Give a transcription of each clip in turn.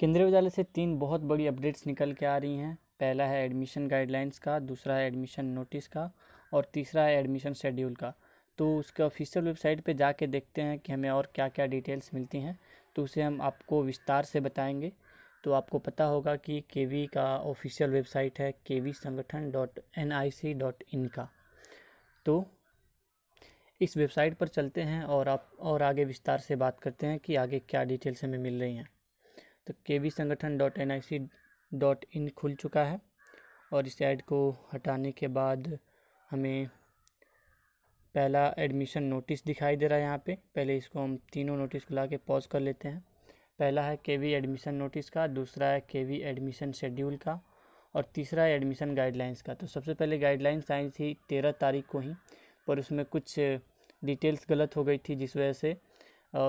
केंद्रीय विद्यालय से तीन बहुत बड़ी अपडेट्स निकल के आ रही हैं पहला है एडमिशन गाइडलाइंस का दूसरा है एडमिशन नोटिस का और तीसरा है एडमिशन शेड्यूल का तो उसके ऑफिशियल वेबसाइट पे जाके देखते हैं कि हमें और क्या क्या डिटेल्स मिलती हैं तो उसे हम आपको विस्तार से बताएंगे तो आपको पता होगा कि के का ऑफिशियल वेबसाइट है के संगठन dot N I C dot in का तो इस वेबसाइट पर चलते हैं और आप और आगे विस्तार से बात करते हैं कि आगे क्या डिटेल्स हमें मिल रही हैं तो के वी संगठन dot N I C dot in खुल चुका है और इस ऐड को हटाने के बाद हमें पहला एडमिशन नोटिस दिखाई दे रहा है यहाँ पे पहले इसको हम तीनों नोटिस को ला के पॉज कर लेते हैं पहला है के वी एडमिशन नोटिस का दूसरा है के वी एडमिशन शेड्यूल का और तीसरा है एडमिशन गाइडलाइंस का तो सबसे पहले गाइडलाइंस आई थी तेरह तारीख को ही पर उसमें कुछ डिटेल्स गलत हो गई थी जिस वजह से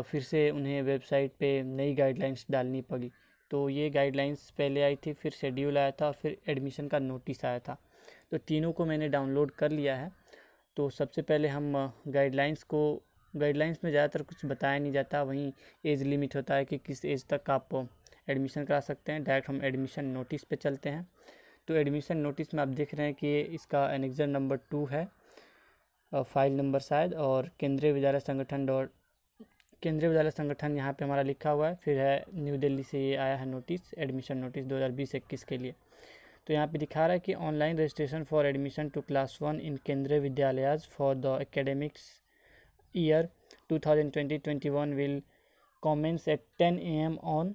फिर से उन्हें वेबसाइट पे नई गाइडलाइंस डालनी पड़ी तो ये गाइडलाइंस पहले आई थी फिर शेड्यूल आया था फिर एडमिशन का नोटिस आया था तो तीनों को मैंने डाउनलोड कर लिया है तो सबसे पहले हम गाइडलाइंस को गाइडलाइंस में ज़्यादातर कुछ बताया नहीं जाता वहीं एज लिमिट होता है कि किस एज तक आप एडमिशन करा सकते हैं डायरेक्ट हम एडमिशन नोटिस पे चलते हैं तो एडमिशन नोटिस में आप देख रहे हैं कि इसका एनेक्जर नंबर टू है फाइल नंबर शायद और केंद्रीय विद्यालय संगठन डॉट केंद्रीय विद्यालय संगठन यहाँ पे हमारा लिखा हुआ है फिर है न्यू दिल्ली से ये आया है नोटिस एडमिशन नोटिस 2020-21 के लिए तो यहाँ पे दिखा रहा है कि online registration for admission to class one in Kendriya Vidyalayas for the academics year 2020-21 will commence at ten A M on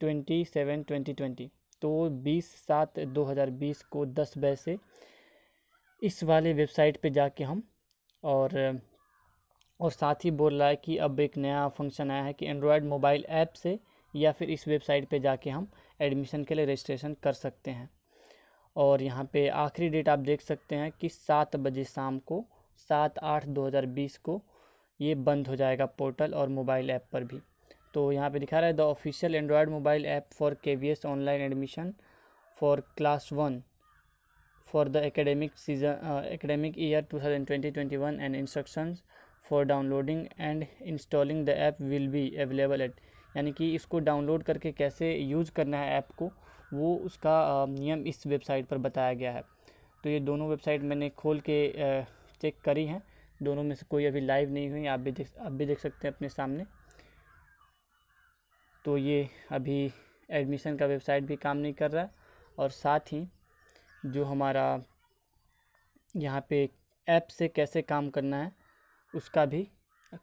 twenty seven twenty twenty तो बीस सात दो हज़ार बीस को दस बजे से इस वाले वेबसाइट पर जाके हम और और साथ ही बोल रहा है कि अब एक नया फंक्शन आया है कि एंड्रॉयड मोबाइल ऐप से या फिर इस वेबसाइट पे जाके हम एडमिशन के लिए रजिस्ट्रेशन कर सकते हैं और यहाँ पे आखिरी डेट आप देख सकते हैं कि सात बजे शाम को सात आठ दो हज़ार बीस को ये बंद हो जाएगा पोर्टल और मोबाइल ऐप पर भी तो यहाँ पे दिखा रहा है the official android mobile app for K V S online admission for class one for the academic season academic year two thousand twenty twenty one and instruction for downloading and installing the app will be available at यानी कि इसको download करके कैसे use करना है app को वो उसका नियम इस वेबसाइट पर बताया गया है तो ये दोनों वेबसाइट मैंने खोल के चेक करी हैं दोनों में से कोई अभी लाइव नहीं हुई आप भी देख आप भी देख सकते हैं अपने सामने तो ये अभी एडमिशन का वेबसाइट भी काम नहीं कर रहा है और साथ ही जो हमारा यहाँ पे ऐप से कैसे काम करना है उसका भी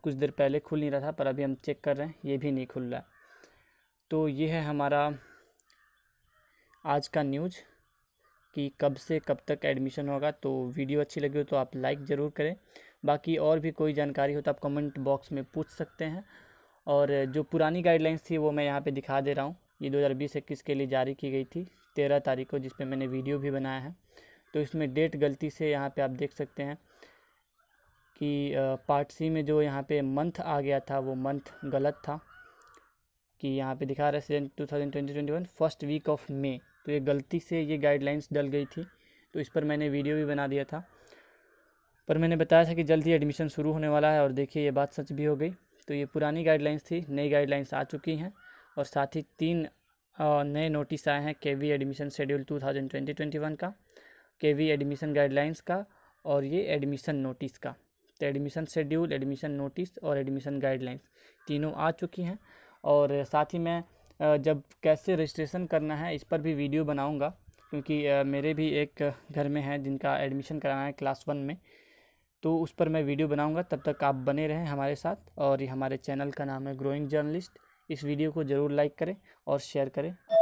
कुछ देर पहले खुल नहीं रहा था पर अभी हम चेक कर रहे हैं ये भी नहीं खुल रहा तो ये है हमारा आज का न्यूज कि कब से कब तक एडमिशन होगा तो वीडियो अच्छी लगी हो तो आप लाइक ज़रूर करें बाकी और भी कोई जानकारी हो तो आप कमेंट बॉक्स में पूछ सकते हैं और जो पुरानी गाइडलाइंस थी वो मैं यहाँ पे दिखा दे रहा हूँ ये 2020-21 के लिए जारी की गई थी तेरह तारीख को जिसपे मैंने वीडियो भी बनाया है तो इसमें डेट गलती से यहाँ पे आप देख सकते हैं कि पार्ट सी में जो यहाँ पे मंथ आ गया था वो मंथ गलत था कि यहाँ पे दिखा रहा है two thousand twenty twenty one first week of May तो ये गलती से ये गाइडलाइंस डल गई थी तो इस पर मैंने वीडियो भी बना दिया था पर मैंने बताया था कि जल्द ही एडमिशन शुरू होने वाला है और देखिए ये बात सच भी हो गई तो ये पुरानी गाइडलाइंस थी नई गाइडलाइंस आ चुकी हैं और साथ ही तीन नए नोटिस आए हैं K V admission schedule two thousand twenty twenty one का के वी एडमिशन गाइडलाइंस का और ये एडमिशन नोटिस का तो एडमिशन शेड्यूल एडमिशन नोटिस और एडमिशन गाइडलाइंस तीनों आ चुकी हैं और साथ ही मैं जब कैसे रजिस्ट्रेशन करना है इस पर भी वीडियो बनाऊंगा क्योंकि मेरे भी एक घर में हैं जिनका एडमिशन कराना है क्लास वन में तो उस पर मैं वीडियो बनाऊंगा तब तक आप बने रहें हमारे साथ और ये हमारे चैनल का नाम है ग्रोइंग जर्नलिस्ट इस वीडियो को ज़रूर लाइक करें और शेयर करें